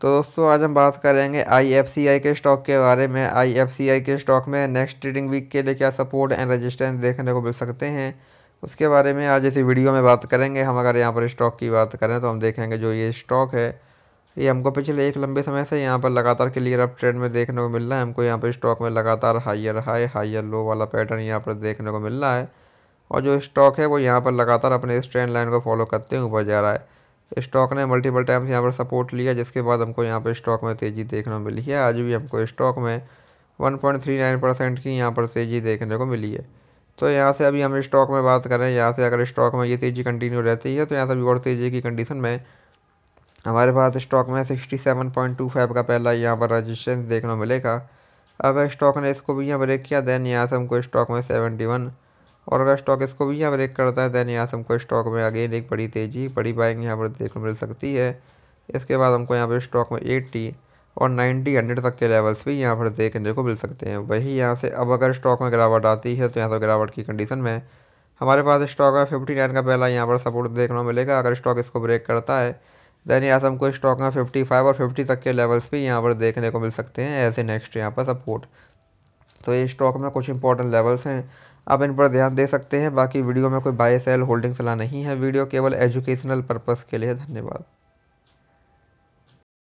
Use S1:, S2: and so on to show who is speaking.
S1: तो दोस्तों आज हम बात करेंगे आईएफसीआई के स्टॉक के बारे में आईएफसीआई के स्टॉक में नेक्स्ट ट्रेडिंग वीक के लिए क्या सपोर्ट एंड रेजिस्टेंस देखने को मिल सकते हैं उसके बारे में आज इसी वीडियो में बात करेंगे हम अगर यहाँ पर स्टॉक की बात करें तो हम देखेंगे जो ये स्टॉक है ये हमको पिछले एक लंबे समय से यहाँ पर लगातार क्लियर अप ट्रेंड में देखने को मिल रहा है हमको यहाँ पर स्टॉक में लगातार हाइयर हाई हाइयर लो वाला पैटर्न यहाँ पर देखने को मिल रहा है और जो स्टॉक है वो यहाँ पर लगातार अपने इस ट्रेंड लाइन को फॉलो करते हुए ऊपर जा रहा है स्टॉक ने मल्टीपल टाइम्स यहाँ पर सपोर्ट लिया जिसके बाद हमको यहाँ पर स्टॉक में तेज़ी देखने को मिली है आज भी हमको स्टॉक में 1.39 परसेंट की यहाँ पर तेज़ी देखने को मिली है तो यहाँ से अभी हम स्टॉक में बात करें यहाँ से अगर स्टॉक में ये तेज़ी कंटिन्यू रहती है तो यहाँ से अभी और तेज़ी की कंडीशन में हमारे पास स्टॉक में फाइव का पहला यहाँ पर रजिस्ट्रेंस देखने को मिलेगा अगर स्टॉक ने इसको भी यहाँ ब्रेक किया दैन यहाँ से हमको स्टॉक में वन और अगर स्टॉक इसको भी यहाँ ब्रेक करता है दैन यहाँ से हमको स्टॉक में अगेन एक बड़ी तेज़ी बड़ी बाइंग यहाँ पर देखने मिल सकती है इसके बाद हमको यहाँ पर स्टॉक में एट्टी और नाइन्टी हंड्रेड तक के लेवल्स भी यहाँ पर देखने को मिल सकते हैं वही यहाँ से अब अगर स्टॉक में गिरावट आती है तो यहाँ से गिरावट की कंडीशन में हमारे पास स्टॉक में फिफ्टी नाइन का पहला यहाँ पर सपोर्ट देखने को मिलेगा अगर स्टॉक इसको ब्रेक करता है दैन यहाँ से हमको स्टॉक में फिफ्टी फाइव और फिफ्टी तक के लेवल्स भी यहाँ पर देखने को मिल सकते हैं ऐसे नेक्स्ट यहाँ पर सपोर्ट तो ये स्टॉक में कुछ इंपॉर्टेंट लेवल्स हैं आप इन पर ध्यान दे सकते हैं बाकी वीडियो में कोई बाय सेल होल्डिंग सलाह नहीं है वीडियो केवल एजुकेशनल पर्पज़ के लिए धन्यवाद